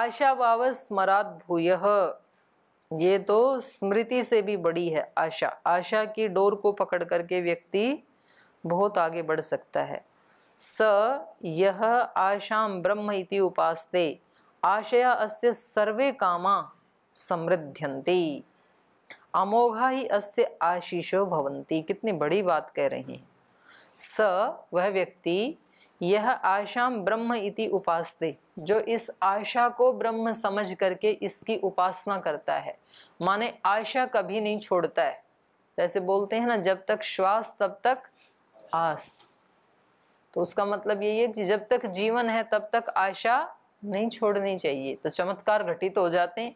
आशा वाव स्मरात भूय ये तो स्मृति से भी बड़ी है आशा आशा की डोर को पकड़ करके व्यक्ति बहुत आगे बढ़ सकता है स यह आशाम ब्रह्म इति उपासते आशया अस्य सर्वे कामा समृद्ध्यंती अमोघा ही अस्य आशीषो भवंती कितनी बड़ी बात कह रही हैं स वह व्यक्ति यह आशाम ब्रह्म इति उपासते जो इस आयशा को ब्रह्म समझ करके इसकी उपासना करता है माने आयशा कभी नहीं छोड़ता है जैसे बोलते हैं ना जब तक श्वास तब तक आस तो उसका मतलब यही है कि जब तक जीवन है तब तक आशा नहीं छोड़नी चाहिए तो चमत्कार घटित हो जाते हैं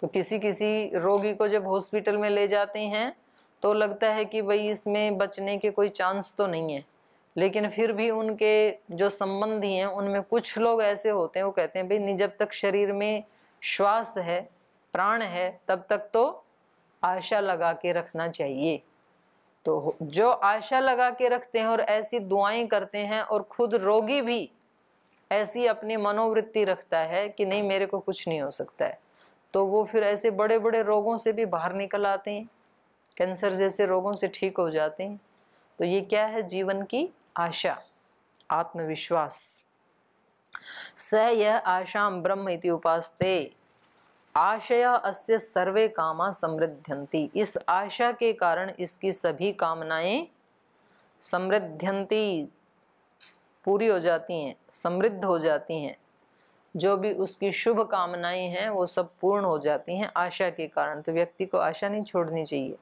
तो किसी किसी रोगी को जब हॉस्पिटल में ले जाते हैं तो लगता है कि भाई इसमें बचने के कोई चांस तो नहीं है लेकिन फिर भी उनके जो संबंधी हैं उनमें कुछ लोग ऐसे होते हैं वो कहते हैं भाई नहीं जब तक शरीर में श्वास है प्राण है तब तक तो आशा लगा के रखना चाहिए तो जो आशा लगा के रखते हैं और ऐसी दुआएं करते हैं और खुद रोगी भी ऐसी अपनी मनोवृत्ति रखता है कि नहीं मेरे को कुछ नहीं हो सकता है तो वो फिर ऐसे बड़े बड़े रोगों से भी बाहर निकल आते हैं कैंसर जैसे रोगों से ठीक हो जाते हैं तो ये क्या है जीवन की आशा आत्मविश्वास स यह आशा ब्रह्म उपास उपासते आशया अस्य सर्वे कामा समृद्ध्यंती इस आशा के कारण इसकी सभी कामनाएं समृद्ध्यंती पूरी हो जाती हैं समृद्ध हो जाती हैं जो भी उसकी शुभ कामनाएं हैं वो सब पूर्ण हो जाती हैं आशा के कारण तो व्यक्ति को आशा नहीं छोड़नी चाहिए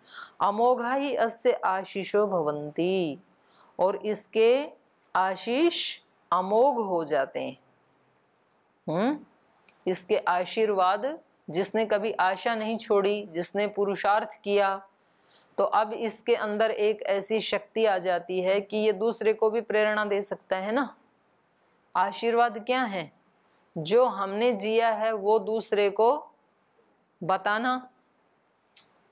अमोघा ही अस्य आशीषो भवंती और इसके आशीष अमोघ हो जाते हैं हम्म इसके आशीर्वाद जिसने कभी आशा नहीं छोड़ी जिसने पुरुषार्थ किया तो अब इसके अंदर एक ऐसी शक्ति आ जाती है कि ये दूसरे को भी प्रेरणा दे सकता है ना आशीर्वाद क्या है जो हमने जिया है वो दूसरे को बताना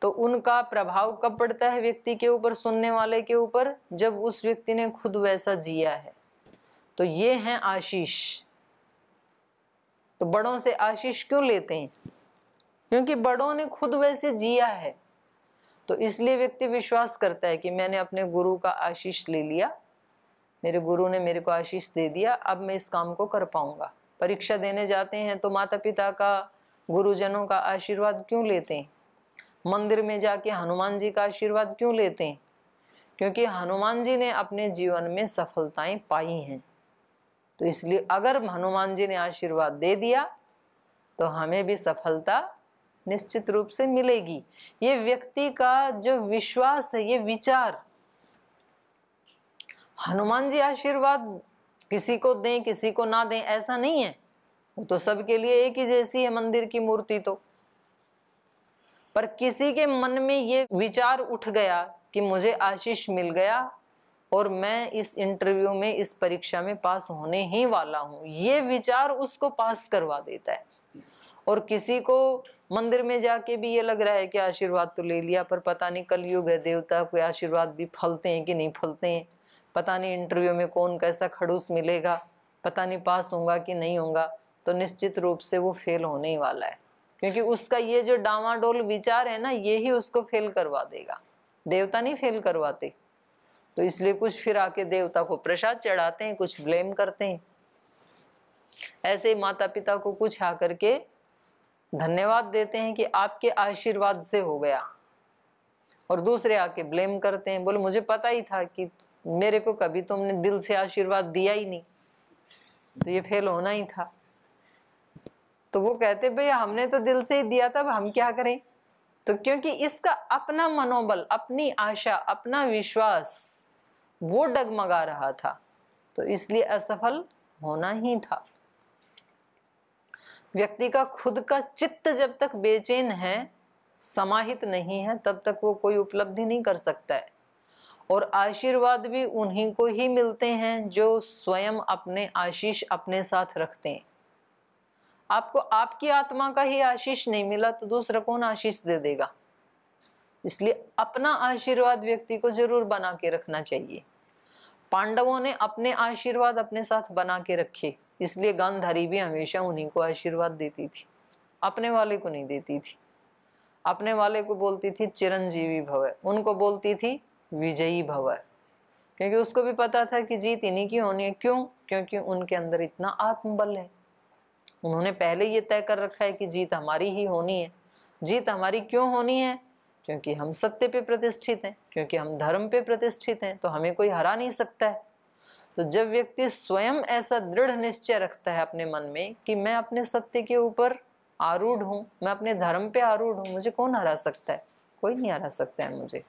तो उनका प्रभाव कब पड़ता है व्यक्ति के ऊपर सुनने वाले के ऊपर जब उस व्यक्ति ने खुद वैसा जिया है तो ये है आशीष तो बड़ों से आशीष क्यों लेते हैं क्योंकि बड़ों ने खुद वैसे जिया है तो इसलिए व्यक्ति विश्वास करता है कि मैंने अपने गुरु का आशीष ले लिया मेरे गुरु ने मेरे को आशीष दे दिया अब मैं इस काम को कर पाऊंगा परीक्षा देने जाते हैं तो माता पिता का गुरुजनों का आशीर्वाद क्यों लेते हैं मंदिर में जाके हनुमान जी का आशीर्वाद क्यों लेते हैं क्योंकि हनुमान जी ने अपने जीवन में सफलताएं पाई हैं तो इसलिए अगर हनुमान जी ने आशीर्वाद दे दिया तो हमें भी सफलता निश्चित रूप से मिलेगी ये व्यक्ति का जो विश्वास है ये विचार हनुमान जी आशीर्वाद किसी को दें किसी को ना दें ऐसा नहीं है वो तो सबके लिए एक ही जैसी है मंदिर की मूर्ति तो पर किसी के मन में ये विचार उठ गया कि मुझे आशीष मिल गया और मैं इस इंटरव्यू में इस परीक्षा में पास होने ही वाला हूँ ये विचार उसको पास करवा देता है और किसी को मंदिर में जाके भी ये लग रहा है कि आशीर्वाद तो ले लिया पर पता नहीं कलयुग है देवता कोई आशीर्वाद भी फलते हैं कि नहीं फलते हैं पता नहीं इंटरव्यू में कौन कैसा खड़ूस मिलेगा पता नहीं पास होगा कि नहीं होगा तो निश्चित रूप से वो फेल होने ही वाला है क्योंकि उसका ये जो डामाडोल विचार है ना ये ही उसको फेल करवा देगा देवता नहीं फेल करवाते तो इसलिए कुछ फिर आके देवता को प्रसाद चढ़ाते हैं कुछ ब्लेम करते हैं ऐसे माता पिता को कुछ आ करके धन्यवाद देते हैं कि आपके आशीर्वाद से हो गया और दूसरे आके ब्लेम करते हैं बोले मुझे पता ही था कि मेरे को कभी तुमने दिल से आशीर्वाद दिया ही नहीं तो ये फेल होना ही था तो वो कहते भैया हमने तो दिल से ही दिया था हम क्या करें तो क्योंकि इसका अपना मनोबल अपनी आशा अपना विश्वास वो डगमगा रहा था तो इसलिए असफल होना ही था व्यक्ति का खुद का चित्त जब तक बेचैन है समाहित नहीं है तब तक वो कोई उपलब्धि नहीं कर सकता है और आशीर्वाद भी उन्हीं को ही मिलते हैं जो स्वयं अपने आशीष अपने साथ रखते हैं आपको आपकी आत्मा का ही आशीष नहीं मिला तो दूसरा कौन आशीष दे देगा इसलिए अपना आशीर्वाद व्यक्ति को जरूर बना के रखना चाहिए पांडवों ने अपने आशीर्वाद अपने साथ बना के रखे इसलिए गांधारी भी हमेशा उन्हीं को आशीर्वाद देती थी अपने वाले को नहीं देती थी अपने वाले को बोलती थी चिरंजीवी भव उनको बोलती थी विजयी भव क्योंकि उसको भी पता था कि जीत इन्हीं की होनी है क्यों क्योंकि उनके अंदर इतना आत्मबल है उन्होंने पहले ये तय कर रखा है कि जीत हमारी ही होनी है जीत हमारी क्यों होनी है क्योंकि हम सत्य पे प्रतिष्ठित हैं क्योंकि हम धर्म पे प्रतिष्ठित हैं तो हमें कोई हरा नहीं सकता है तो जब व्यक्ति स्वयं ऐसा दृढ़ निश्चय रखता है अपने मन में कि मैं अपने सत्य के ऊपर आरूढ़ हूँ मैं अपने धर्म पे आरूढ़ हूँ मुझे कौन हरा सकता है कोई नहीं हरा सकता है मुझे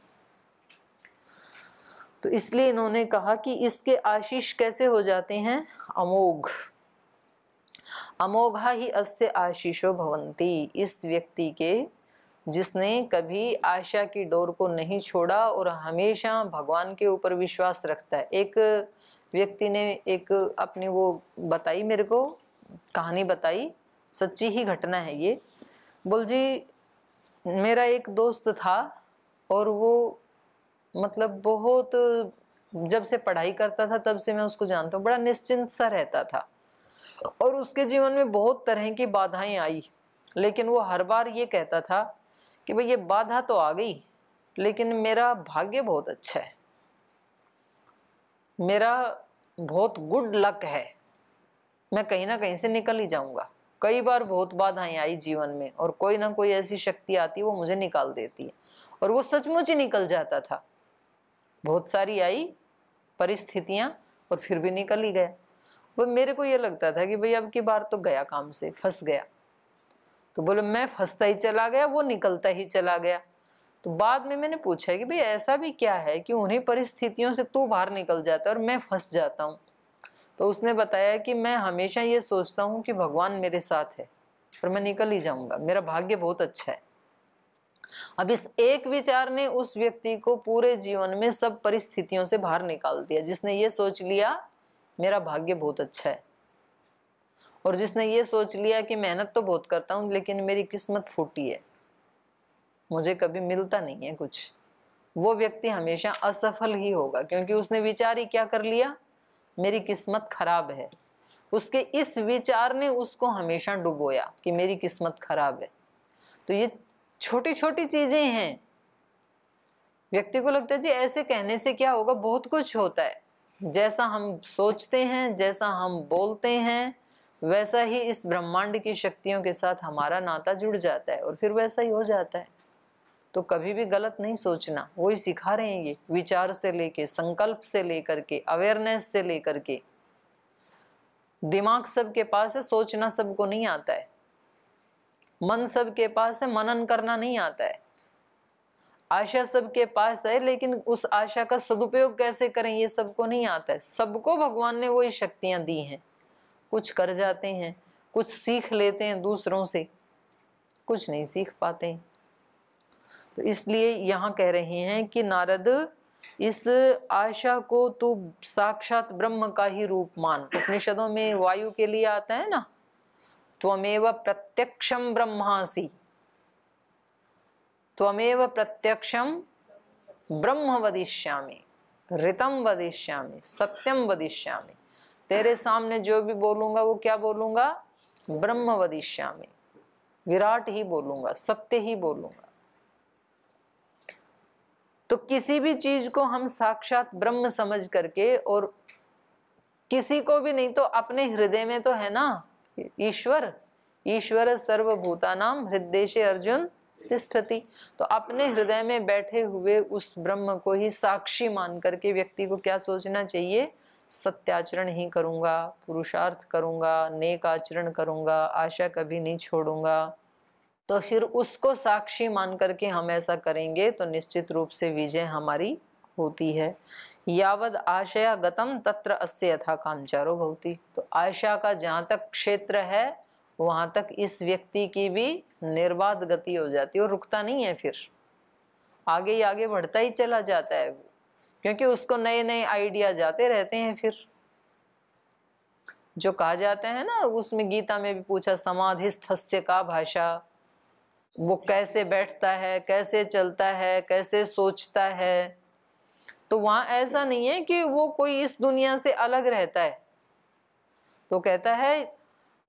तो इसलिए इन्होंने कहा कि इसके आशीष कैसे हो जाते हैं अमोघ अमोघा ही अस्य आशीषो भवंती इस व्यक्ति के जिसने कभी आशा की डोर को नहीं छोड़ा और हमेशा भगवान के ऊपर विश्वास रखता है एक व्यक्ति ने एक अपनी वो बताई मेरे को कहानी बताई सच्ची ही घटना है ये बोल जी मेरा एक दोस्त था और वो मतलब बहुत जब से पढ़ाई करता था तब से मैं उसको जानता हूँ बड़ा निश्चिंत सा रहता था और उसके जीवन में बहुत तरह की बाधाएं आई लेकिन वो हर बार ये कहता था कि भाई ये बाधा तो आ गई लेकिन मेरा भाग्य बहुत अच्छा है मेरा बहुत गुड लक है मैं कहीं ना कहीं से निकल ही जाऊंगा कई बार बहुत बाधाएं आई जीवन में और कोई ना कोई ऐसी शक्ति आती वो मुझे निकाल देती है और वो सचमुच ही निकल जाता था बहुत सारी आई परिस्थितियां और फिर भी निकल ही गया वो मेरे को ये लगता था कि भाई अब की बार तो गया काम से फंस गया तो बोले मैं फंसता ही चला गया वो निकलता ही चला गया तो बाद में मैंने पूछा कि भाई ऐसा भी क्या है कि उन्हीं परिस्थितियों से तू बाहर निकल जाता है और मैं फंस जाता हूँ तो उसने बताया कि मैं हमेशा ये सोचता हूँ कि भगवान मेरे साथ है और मैं निकल ही जाऊंगा मेरा भाग्य बहुत अच्छा है अब इस एक विचार ने उस व्यक्ति को पूरे जीवन में सब परिस्थितियों से बाहर निकाल दिया जिसने ये सोच लिया मेरा भाग्य बहुत अच्छा है और जिसने ये सोच लिया कि मेहनत तो बहुत करता हूँ लेकिन मेरी किस्मत फूटी है मुझे कभी मिलता नहीं है कुछ वो व्यक्ति हमेशा असफल ही होगा क्योंकि उसने विचार ही क्या कर लिया मेरी किस्मत खराब है उसके इस विचार ने उसको हमेशा डुबोया कि मेरी किस्मत खराब है तो ये छोटी छोटी चीजें हैं व्यक्ति को लगता है जी ऐसे कहने से क्या होगा बहुत कुछ होता है जैसा हम सोचते हैं जैसा हम बोलते हैं वैसा ही इस ब्रह्मांड की शक्तियों के साथ हमारा नाता जुड़ जाता है और फिर वैसा ही हो जाता है तो कभी भी गलत नहीं सोचना वही सिखा रहे हैं ये विचार से लेके संकल्प से लेकर के अवेयरनेस से लेकर के दिमाग सबके पास है सोचना सबको नहीं आता है मन सबके पास है मनन करना नहीं आता है आशा सबके पास है लेकिन उस आशा का सदुपयोग कैसे करें ये सबको नहीं आता है सबको भगवान ने वही शक्तियां दी हैं कुछ कर जाते हैं कुछ सीख लेते हैं दूसरों से कुछ नहीं सीख पाते तो इसलिए यहाँ कह रहे हैं कि नारद इस आशा को तू साक्षात ब्रह्म का ही रूप मान उपनिषदों में वायु के लिए आता है ना त्वमेव प्रत्यक्षम ब्रह्मासी त्वमेव प्रत्यक्षम ब्रह्म वदिष्यामी ऋतम वदिष्यामी सत्यम वदिष्यामी तेरे सामने जो भी बोलूंगा वो क्या बोलूंगा ब्रह्म वदिष्यामी विराट ही बोलूंगा सत्य ही बोलूंगा तो किसी भी चीज को हम साक्षात ब्रह्म समझ करके और किसी को भी नहीं तो अपने हृदय में तो है ना ईश्वर ईश्वर सर्वभूता नाम हृदय से अर्जुन तिष्ठति तो अपने हृदय में बैठे हुए उस ब्रह्म को ही साक्षी मान करके व्यक्ति को क्या सोचना चाहिए सत्याचरण ही करूंगा पुरुषार्थ करूंगा नेक आचरण करूंगा आशा कभी नहीं छोड़ूंगा तो फिर उसको साक्षी मान करके हम ऐसा करेंगे तो निश्चित रूप से विजय हमारी होती है यावद आशया गतम तत्र अस्य यथा कामचारो भवती तो आशा का जहाँ तक क्षेत्र है वहां तक इस व्यक्ति की भी निर्बाध गति हो जाती है और रुकता नहीं है फिर आगे ही आगे बढ़ता ही चला जाता है वो क्योंकि उसको नए नए आइडिया जाते रहते हैं फिर जो कहा जाता है ना उसमें गीता में भी पूछा समाधि स्थस्य का भाषा वो कैसे बैठता है कैसे चलता है कैसे सोचता है तो वहां ऐसा नहीं है कि वो कोई इस दुनिया से अलग रहता है तो कहता है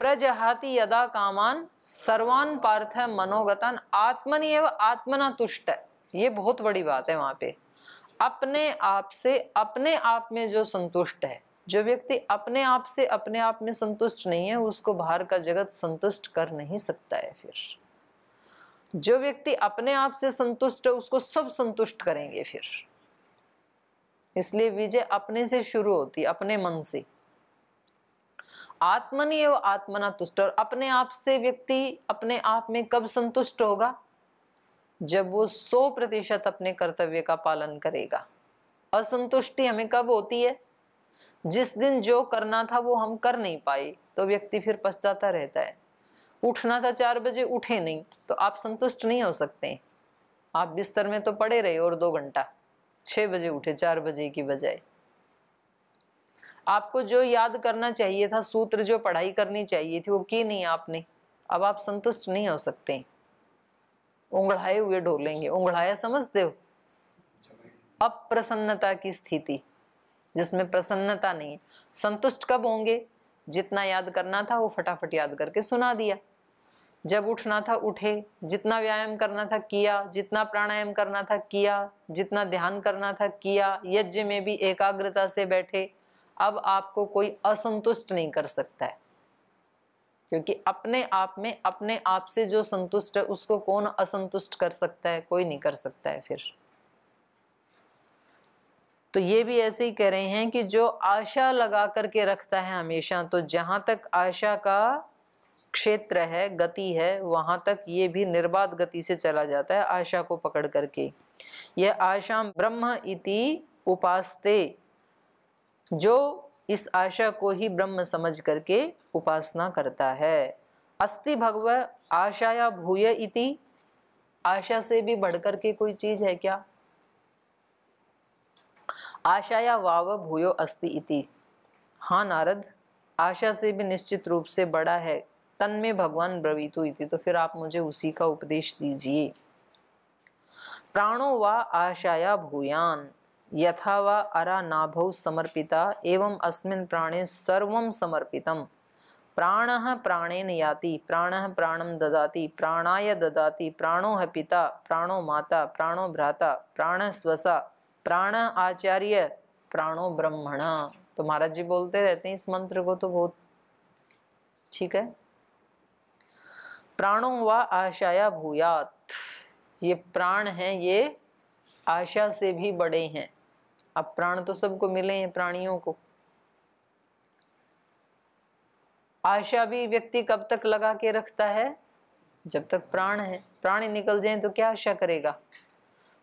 प्रजहाति यदा कामान सर्वान पार्थ मनोगतन आत्मनि एवं आत्मना तुष्ट ये बहुत बड़ी बात है वहां पे अपने आप से अपने आप में जो संतुष्ट है जो व्यक्ति अपने आप से अपने आप में संतुष्ट नहीं है उसको बाहर का जगत संतुष्ट कर नहीं सकता है फिर जो व्यक्ति अपने आप से संतुष्ट है उसको सब संतुष्ट करेंगे फिर इसलिए विजय अपने से शुरू होती अपने मन से आत्मनि एवं आत्मना तुष्ट और अपने आप से व्यक्ति अपने आप में कब संतुष्ट होगा जब वो सौ प्रतिशत अपने कर्तव्य का पालन करेगा असंतुष्टि हमें कब होती है जिस दिन जो करना था वो हम कर नहीं पाए तो व्यक्ति फिर पछताता रहता है उठना था चार बजे उठे नहीं तो आप संतुष्ट नहीं हो सकते आप बिस्तर में तो पड़े रहे और दो घंटा छः बजे उठे चार बजे की बजाय आपको जो याद करना चाहिए था सूत्र जो पढ़ाई करनी चाहिए थी वो की नहीं आपने अब आप संतुष्ट नहीं हो सकते उंगड़ाए हुए ढोलेंगे उंगड़ाया समझते हो अप्रसन्नता की स्थिति जिसमें प्रसन्नता नहीं है संतुष्ट कब होंगे जितना याद करना था वो फटाफट याद करके सुना दिया जब उठना था उठे जितना व्यायाम करना था किया जितना प्राणायाम करना था किया जितना ध्यान करना था किया यज्ञ में भी एकाग्रता से बैठे अब आपको कोई असंतुष्ट नहीं कर सकता है क्योंकि अपने आप में अपने आप से जो संतुष्ट है उसको कौन असंतुष्ट कर सकता है कोई नहीं कर सकता है फिर तो ये भी ऐसे ही कह रहे हैं कि जो आशा लगा करके रखता है हमेशा तो जहां तक आशा का क्षेत्र है गति है वहां तक ये भी निर्बाध गति से चला जाता है आशा को पकड़ करके यह आशा ब्रह्म इति उपासते जो इस आशा को ही ब्रह्म समझ करके उपासना करता है अस्ति भगव आशाया भूय इति आशा से भी बढ़कर के कोई चीज है क्या आशाया वाव भूयो अस्ति इति हाँ नारद आशा से भी निश्चित रूप से बड़ा है तन में भगवान ब्रवीतु इति तो फिर आप मुझे उसी का उपदेश दीजिए प्राणो व आशाया भूयान यथावा अरा अरानाभौ समर्पिता एवं अस्मिन् प्राणे सर्वं समर्पितम् प्राणः प्राणेन याति प्राणः प्राणं ददाति प्राणाय ददाति प्राणो ह पिता प्राणो माता प्राणो भ्राता प्राण स्वसा प्राण आचार्य प्राणो ब्रह्मण तो महाराज जी बोलते रहते हैं इस मंत्र को तो बहुत ठीक है प्राणों व आशाया भूयात ये प्राण हैं ये आशा से भी बड़े हैं अब प्राण तो सबको मिले हैं प्राणियों को आशा भी व्यक्ति कब तक लगा के रखता है जब तक प्राण है प्राण निकल जाए तो क्या आशा करेगा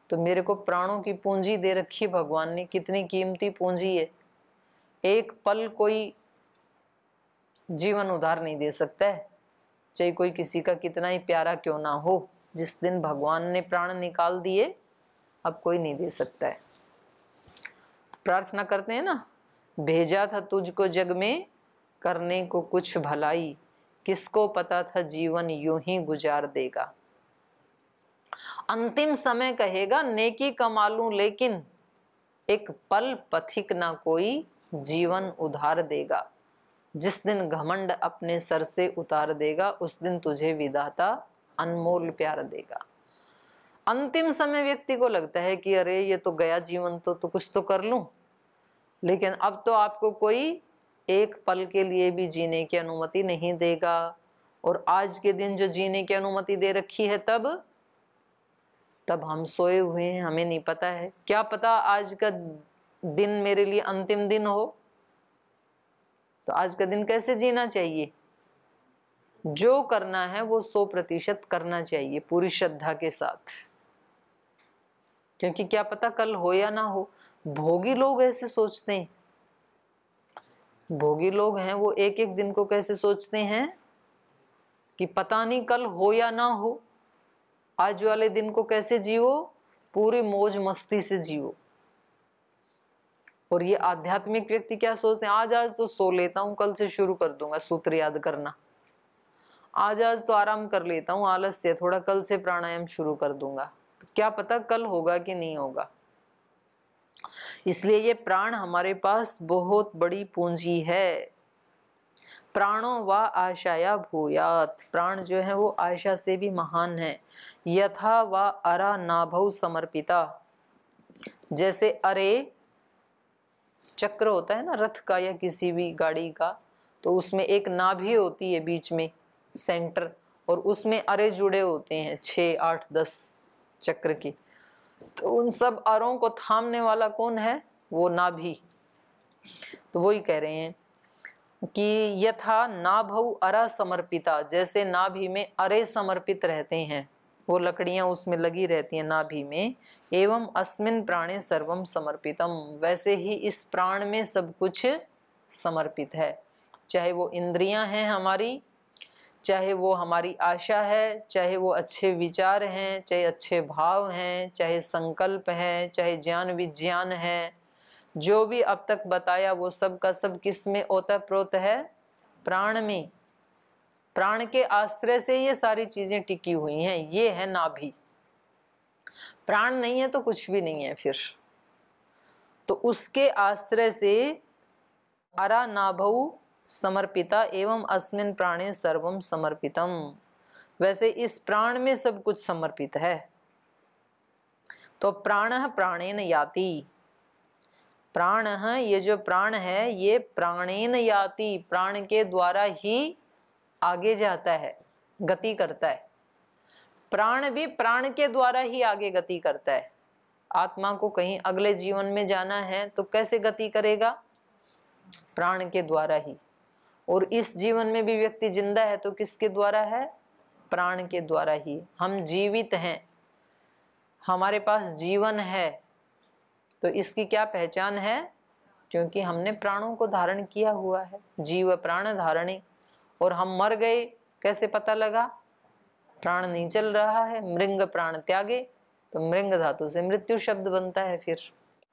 तो मेरे को प्राणों की पूंजी दे रखी भगवान ने कितनी कीमती पूंजी है एक पल कोई जीवन उधार नहीं दे सकता है चाहे कोई किसी का कितना ही प्यारा क्यों ना हो जिस दिन भगवान ने प्राण निकाल दिए अब कोई नहीं दे सकता है प्रार्थना करते हैं ना भेजा था तुझको जग में करने को कुछ भलाई किसको पता था जीवन यूं ही गुजार देगा अंतिम समय कहेगा नेकी कमा लू लेकिन एक पल पथिक ना कोई जीवन उधार देगा जिस दिन घमंड अपने सर से उतार देगा उस दिन तुझे विदाता अनमोल प्यार देगा अंतिम समय व्यक्ति को लगता है कि अरे ये तो गया जीवन तो तो कुछ तो कर लूं लेकिन अब तो आपको कोई एक पल के लिए भी जीने की अनुमति नहीं देगा और आज के दिन जो जीने की अनुमति दे रखी है तब तब हम सोए हुए हैं हमें नहीं पता है क्या पता आज का दिन मेरे लिए अंतिम दिन हो तो आज का दिन कैसे जीना चाहिए जो करना है वो सौ प्रतिशत करना चाहिए पूरी श्रद्धा के साथ क्योंकि क्या पता कल हो या ना हो भोगी लोग ऐसे सोचते हैं भोगी लोग हैं वो एक एक दिन को कैसे सोचते हैं कि पता नहीं कल हो या ना हो आज वाले दिन को कैसे जियो पूरी मौज मस्ती से जियो और ये आध्यात्मिक व्यक्ति क्या सोचते हैं आज आज तो सो लेता हूँ कल से शुरू कर दूंगा सूत्र याद करना आज आज तो आराम कर लेता हूं आलस से थोड़ा कल से प्राणायाम शुरू कर दूंगा तो क्या पता कल होगा कि नहीं होगा इसलिए ये प्राण हमारे पास बहुत बड़ी पूंजी है प्राणो व आशाया भूयात प्राण जो है वो आशा से भी महान है यथा व अरा नाभव समर्पिता जैसे अरे चक्र होता है ना रथ का या किसी भी गाड़ी का तो उसमें एक नाभि होती है बीच में सेंटर और उसमें अरे जुड़े होते हैं छ आठ दस चक्र की तो उन सब अरों को थामने वाला कौन है वो नाभि तो वही कह रहे हैं कि यथा नाभ अरा समर्पिता जैसे नाभि में अरे समर्पित रहते हैं वो लकड़ियां उसमें लगी रहती हैं नाभि में एवं अस्मिन प्राणे सर्वम समर्पितम वैसे ही इस प्राण में सब कुछ समर्पित है चाहे वो इंद्रियां हैं हमारी चाहे वो हमारी आशा है चाहे वो अच्छे विचार हैं चाहे अच्छे भाव हैं चाहे संकल्प हैं चाहे ज्ञान विज्ञान है जो भी अब तक बताया वो सब का सब किस में ओता प्रोत है प्राण में प्राण के आश्रय से ये सारी चीजें टिकी हुई हैं ये है नाभि प्राण नहीं है तो कुछ भी नहीं है फिर तो उसके आश्रय से हमारा नाभ समर्पिता एवं अस्मिन प्राणे सर्वम समर्पितम वैसे इस प्राण में सब कुछ समर्पित है तो प्राण प्राणेन याति प्राण ये जो प्राण है ये प्राणेन याति प्राण के द्वारा ही आगे जाता है गति करता है प्राण भी प्राण के द्वारा ही आगे गति करता है आत्मा को कहीं अगले जीवन में जाना है तो कैसे गति करेगा प्राण के द्वारा ही और इस जीवन में भी व्यक्ति जिंदा है तो किसके द्वारा है प्राण के द्वारा ही हम जीवित हैं हमारे पास जीवन है तो इसकी क्या पहचान है क्योंकि हमने प्राणों को धारण किया हुआ है जीव प्राण धारणी और हम मर गए कैसे पता लगा प्राण नहीं चल रहा है मृंग प्राण त्यागे तो मृंग धातु से मृत्यु शब्द बनता है फिर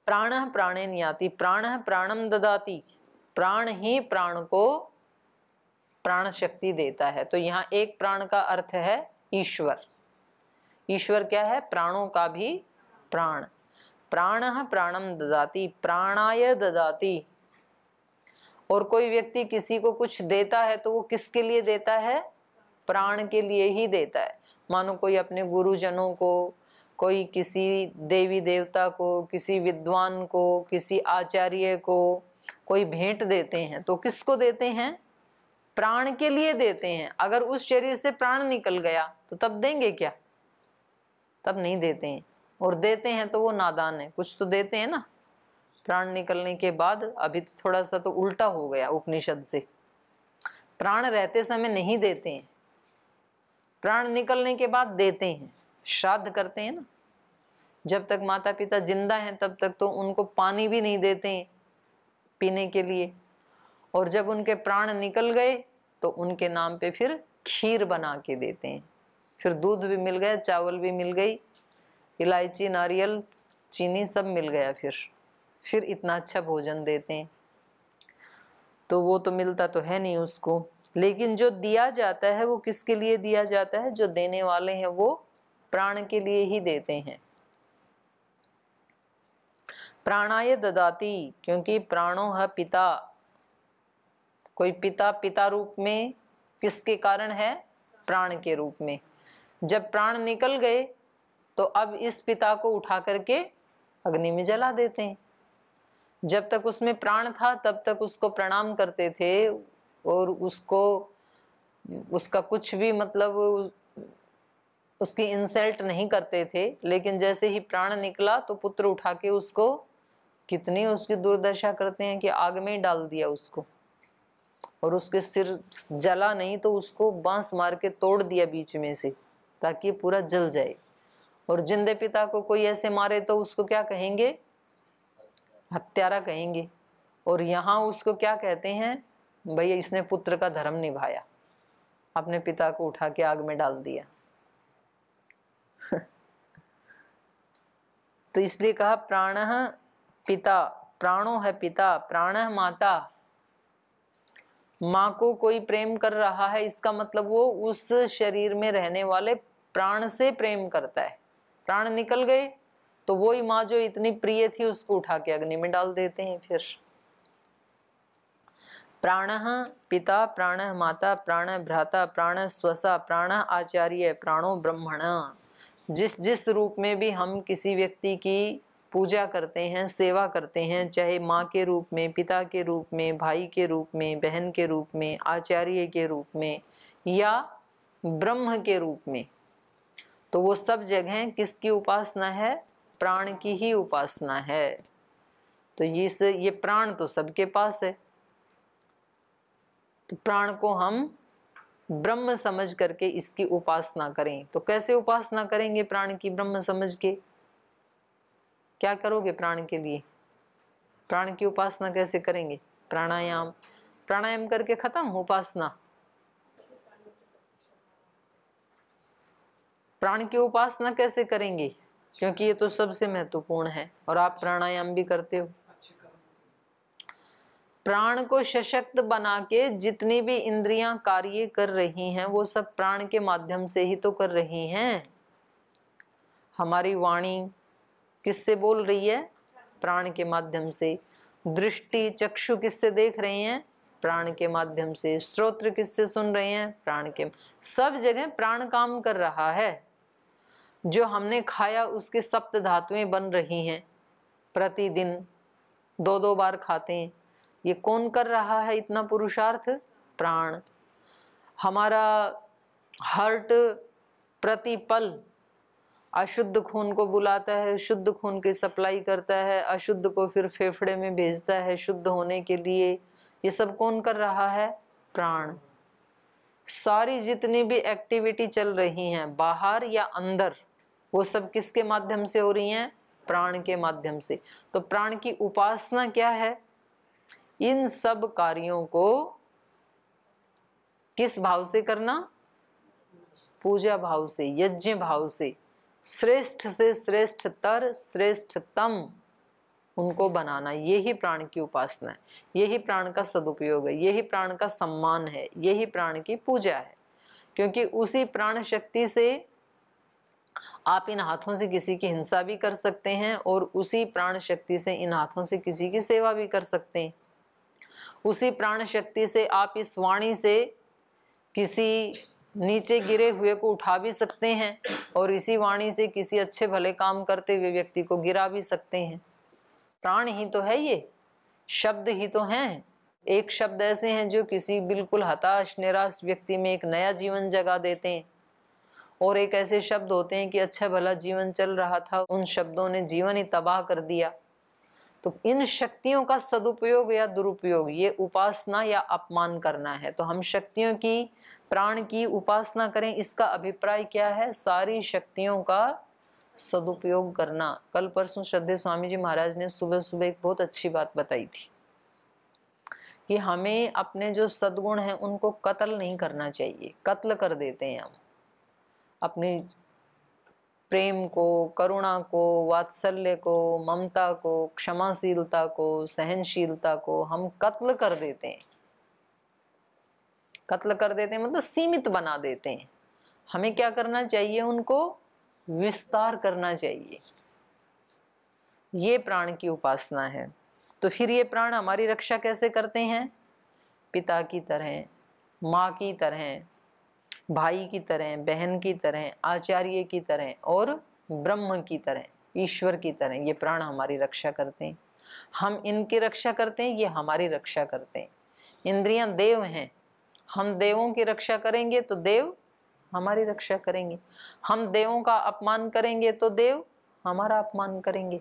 प्राण प्राणे नियाति प्राण प्राणम ददाती प्राण ही प्राण को प्राण शक्ति देता है तो यहाँ एक प्राण का अर्थ है ईश्वर ईश्वर क्या है प्राणों का भी प्राण प्राण प्राणम ददाती प्राणाय ददाती और कोई व्यक्ति किसी को कुछ देता है तो वो किसके लिए देता है प्राण के लिए ही देता है मानो कोई अपने गुरुजनों को कोई किसी देवी देवता को किसी विद्वान को किसी आचार्य को कोई भेंट देते हैं तो किसको देते हैं प्राण के लिए देते हैं अगर उस शरीर से प्राण निकल गया तो तब देंगे क्या तब नहीं देते हैं और देते हैं तो वो नादान है कुछ तो देते हैं ना प्राण निकलने के बाद अभी तो थोड़ा सा तो उल्टा हो गया उपनिषद से प्राण रहते समय नहीं देते हैं प्राण निकलने के बाद देते हैं श्राद्ध करते हैं ना जब तक माता पिता जिंदा हैं तब तक तो उनको पानी भी नहीं देते हैं पीने के लिए और जब उनके प्राण निकल गए तो उनके नाम पे फिर खीर बना के देते हैं फिर दूध भी मिल गया चावल भी मिल गई इलायची नारियल चीनी सब मिल गया फिर फिर इतना अच्छा भोजन देते हैं तो वो तो मिलता तो है नहीं उसको लेकिन जो दिया जाता है वो किसके लिए दिया जाता है जो देने वाले हैं वो प्राण के लिए ही देते हैं प्राणाय ददाती क्योंकि प्राणो है पिता कोई पिता पिता रूप में किसके कारण है प्राण के रूप में जब प्राण निकल गए तो अब इस पिता को उठा करके अग्नि में जला देते हैं जब तक उसमें प्राण था तब तक उसको प्रणाम करते थे और उसको उसका कुछ भी मतलब उसकी इंसल्ट नहीं करते थे लेकिन जैसे ही प्राण निकला तो पुत्र उठा के उसको कितनी उसकी दुर्दशा करते हैं कि आग में डाल दिया उसको और उसके सिर जला नहीं तो उसको बांस मार के तोड़ दिया बीच में से ताकि पूरा जल जाए और जिंदे पिता को कोई ऐसे मारे तो उसको क्या कहेंगे हत्यारा कहेंगे और यहाँ उसको क्या कहते हैं भैया इसने पुत्र का धर्म निभाया अपने पिता को उठा के आग में डाल दिया तो इसलिए कहा प्राण पिता प्राणो है पिता प्राण माता माँ को कोई प्रेम कर रहा है इसका मतलब वो उस शरीर में रहने वाले प्राण से प्रेम करता है प्राण निकल गए तो वो ही माँ जो इतनी प्रिय थी उसको उठा के अग्नि में डाल देते हैं फिर प्राण पिता प्राण माता प्राण भ्राता प्राण स्वसा प्राण आचार्य प्राणो ब्रह्मण जिस जिस रूप में भी हम किसी व्यक्ति की पूजा करते हैं सेवा करते हैं चाहे माँ के रूप में पिता के रूप में भाई के रूप में बहन के रूप में आचार्य के रूप में या ब्रह्म के रूप में तो वो सब जगह किसकी उपासना है प्राण की ही उपासना है तो इस ये प्राण तो सबके पास है तो प्राण को हम ब्रह्म समझ करके इसकी उपासना करें तो कैसे उपासना करेंगे प्राण की ब्रह्म समझ के क्या करोगे प्राण के लिए प्राण की उपासना कैसे करेंगे प्राणायाम प्राणायाम करके खत्म उपासना प्राण की उपासना कैसे करेंगे क्योंकि ये तो सबसे महत्वपूर्ण है और आप प्राणायाम भी करते हो प्राण को सशक्त बना के जितनी भी इंद्रियां कार्य कर रही हैं वो सब प्राण के माध्यम से ही तो कर रही हैं हमारी वाणी किससे बोल रही है प्राण के माध्यम से दृष्टि चक्षु किससे देख रहे हैं प्राण के माध्यम से श्रोत्र किससे सुन रहे हैं प्राण के सब जगह प्राण काम कर रहा है जो हमने खाया उसके सप्त धातुएं बन रही हैं प्रतिदिन दो दो बार खाते हैं ये कौन कर रहा है इतना पुरुषार्थ प्राण हमारा हर्ट प्रतिपल अशुद्ध खून को बुलाता है शुद्ध खून की सप्लाई करता है अशुद्ध को फिर फेफड़े में भेजता है शुद्ध होने के लिए ये सब कौन कर रहा है प्राण सारी जितनी भी एक्टिविटी चल रही हैं बाहर या अंदर वो सब किसके माध्यम से हो रही हैं प्राण के माध्यम से तो प्राण की उपासना क्या है इन सब कार्यों को किस भाव से करना पूजा भाव से यज्ञ भाव से श्रेष्ठ से श्रेष्ठ श्रेष्ठतर श्रेष्ठतम उनको बनाना यही प्राण की उपासना है यही प्राण का सदुपयोग है यही प्राण का सम्मान है यही प्राण की पूजा है क्योंकि उसी प्राण शक्ति से आप इन हाथों से किसी की हिंसा भी कर सकते हैं और उसी प्राण शक्ति से इन हाथों से किसी की सेवा भी कर सकते हैं उसी प्राण शक्ति से आप इस वाणी से किसी नीचे गिरे हुए को उठा भी सकते हैं और इसी वाणी से किसी अच्छे भले काम करते हुए व्यक्ति को गिरा भी सकते हैं प्राण ही तो है ये शब्द ही तो हैं एक शब्द ऐसे हैं जो किसी बिल्कुल हताश निराश व्यक्ति में एक नया जीवन जगा देते हैं और एक ऐसे शब्द होते हैं कि अच्छा भला जीवन चल रहा था उन शब्दों ने जीवन ही तबाह कर दिया तो इन शक्तियों का सदुपयोग या दुरुपयोग ये उपासना या अपमान करना है तो हम शक्तियों की प्राण की उपासना करें इसका अभिप्राय क्या है सारी शक्तियों का सदुपयोग करना कल परसों श्रद्धे स्वामी जी महाराज ने सुबह सुबह एक बहुत अच्छी बात बताई थी कि हमें अपने जो सदगुण हैं उनको कत्ल नहीं करना चाहिए कत्ल कर देते हैं हम अपनी प्रेम को करुणा को वात्सल्य को ममता को क्षमाशीलता को सहनशीलता को हम कत्ल कर देते हैं कत्ल कर देते हैं मतलब सीमित बना देते हैं हमें क्या करना चाहिए उनको विस्तार करना चाहिए ये प्राण की उपासना है तो फिर ये प्राण हमारी रक्षा कैसे करते हैं पिता की तरह माँ की तरह भाई की तरह बहन की तरह आचार्य की तरह और ब्रह्म की तरह ईश्वर की तरह ये प्राण हमारी रक्षा करते हैं हम इनकी रक्षा करते हैं ये हमारी रक्षा करते हैं इंद्रियां देव हैं हम देवों की रक्षा करेंगे तो देव हमारी रक्षा करेंगे हम देवों का अपमान करेंगे तो देव हमारा अपमान करेंगे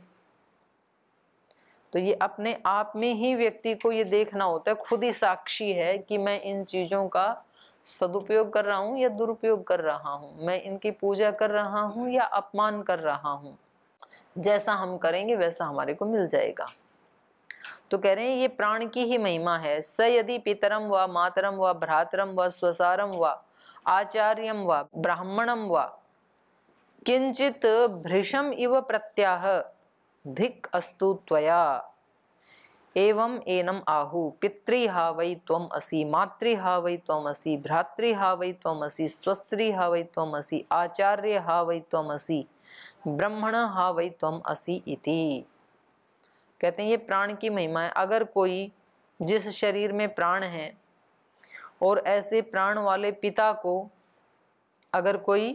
तो ये अपने आप में ही व्यक्ति को ये देखना होता है खुद ही साक्षी है कि मैं इन चीज़ों का सदुपयोग कर रहा हूँ या दुरुपयोग कर रहा हूँ मैं इनकी पूजा कर रहा हूँ या अपमान कर रहा हूँ जैसा हम करेंगे वैसा हमारे को मिल जाएगा तो कह रहे हैं ये प्राण की ही महिमा है स यदि पितरम व मातरम व भ्रातरम व स्वसारम व आचार्यम व ब्राह्मणम व किंचित भृशम इव प्रत्याह धिक अस्तु त्वया एवं एनम आहु पित्री हावै त्वम असि मातृ हावै त्वम असि भ्रातृ हावै त्वम असि स्वस्त्री हावै त्वम असि आचार्य हावै त्वम असि ब्रह्मण हावै त्वम असि इति कहते हैं ये प्राण की महिमा है अगर कोई जिस शरीर में प्राण है और ऐसे प्राण वाले पिता को अगर कोई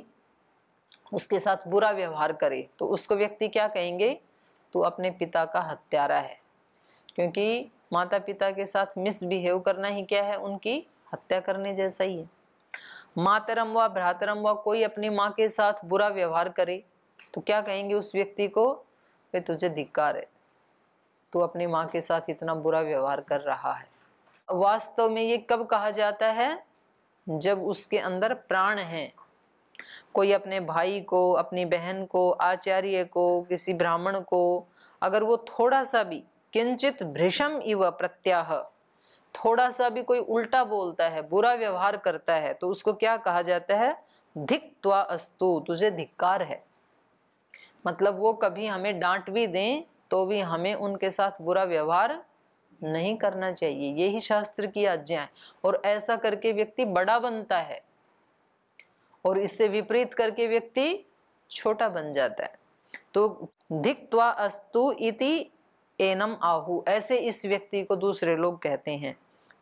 उसके साथ बुरा व्यवहार करे तो उसको व्यक्ति क्या कहेंगे तो अपने पिता का हत्यारा है क्योंकि माता पिता के साथ मिसबिहेव करना ही क्या है उनकी हत्या करने जैसा ही है मातरम व भ्रातरम व कोई अपनी माँ के साथ बुरा व्यवहार करे तो क्या कहेंगे उस व्यक्ति को वे तुझे धिक्कार है तू अपनी माँ के साथ इतना बुरा व्यवहार कर रहा है वास्तव में ये कब कहा जाता है जब उसके अंदर प्राण है कोई अपने भाई को अपनी बहन को आचार्य को किसी ब्राह्मण को अगर वो थोड़ा सा भी किंचित भृषम इव प्रत्याह थोड़ा सा भी कोई उल्टा बोलता है बुरा व्यवहार करता है तो उसको क्या कहा जाता है धिक अस्तु तुझे धिक्कार है मतलब वो कभी हमें डांट भी दें तो भी हमें उनके साथ बुरा व्यवहार नहीं करना चाहिए यही शास्त्र की आज्ञा है और ऐसा करके व्यक्ति बड़ा बनता है और इससे विपरीत करके व्यक्ति छोटा बन जाता है तो धिक्वा अस्तु इति एनम आहु ऐसे इस व्यक्ति को दूसरे लोग कहते हैं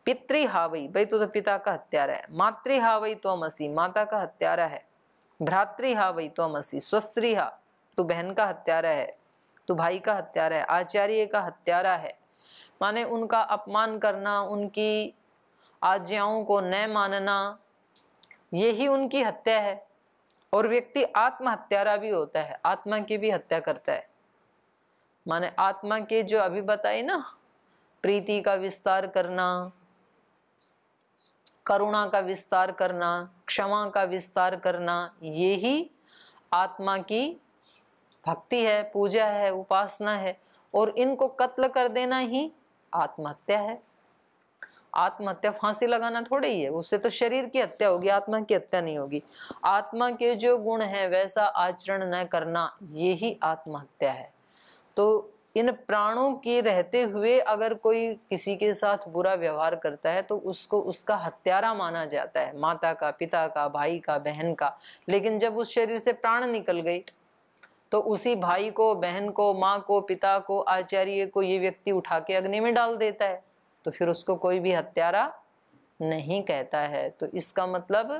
पित्री हावई भाई तो, तो पिता का हत्यारा है मातृ हावई तो मसी माता का हत्यारा है भ्रातृ हावई तो मसी स्वस्त्री हा तू बहन का हत्यारा है तू भाई का हत्यारा है आचार्य का हत्यारा है माने उनका अपमान करना उनकी आज्ञाओं को न मानना यही उनकी हत्या है और व्यक्ति आत्महत्यारा भी होता है आत्मा की भी हत्या करता है माने आत्मा के जो अभी बताए ना प्रीति का विस्तार करना करुणा का विस्तार करना क्षमा का विस्तार करना ये ही आत्मा की भक्ति है पूजा है उपासना है और इनको कत्ल कर देना ही आत्महत्या है आत्महत्या फांसी लगाना थोड़ी ही है उससे तो शरीर की हत्या होगी आत्मा की हत्या नहीं होगी आत्मा के जो गुण है वैसा आचरण न करना ये ही आत्महत्या है तो इन प्राणों के रहते हुए अगर कोई किसी के साथ बुरा व्यवहार करता है तो उसको उसका हत्यारा माना जाता है माता का पिता का भाई का बहन का लेकिन जब उस शरीर से प्राण निकल गई तो उसी भाई को बहन को माँ को पिता को आचार्य को ये व्यक्ति उठा के अग्नि में डाल देता है तो फिर उसको कोई भी हत्यारा नहीं कहता है तो इसका मतलब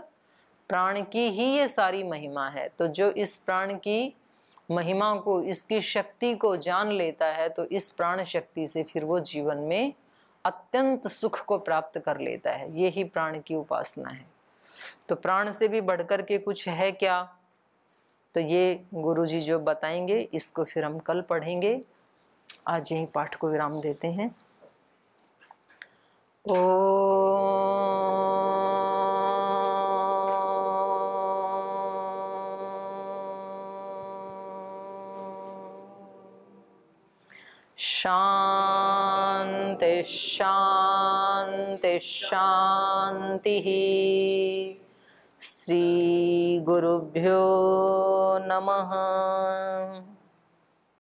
प्राण की ही ये सारी महिमा है तो जो इस प्राण की महिमा को इसकी शक्ति को जान लेता है तो इस प्राण शक्ति से फिर वो जीवन में अत्यंत सुख को प्राप्त कर लेता है यही प्राण की उपासना है तो प्राण से भी बढ़कर के कुछ है क्या तो ये गुरु जी जो बताएंगे इसको फिर हम कल पढ़ेंगे आज यही पाठ को विराम देते हैं ओ शांति शांति शांति श्री गुरुभ्यो नमः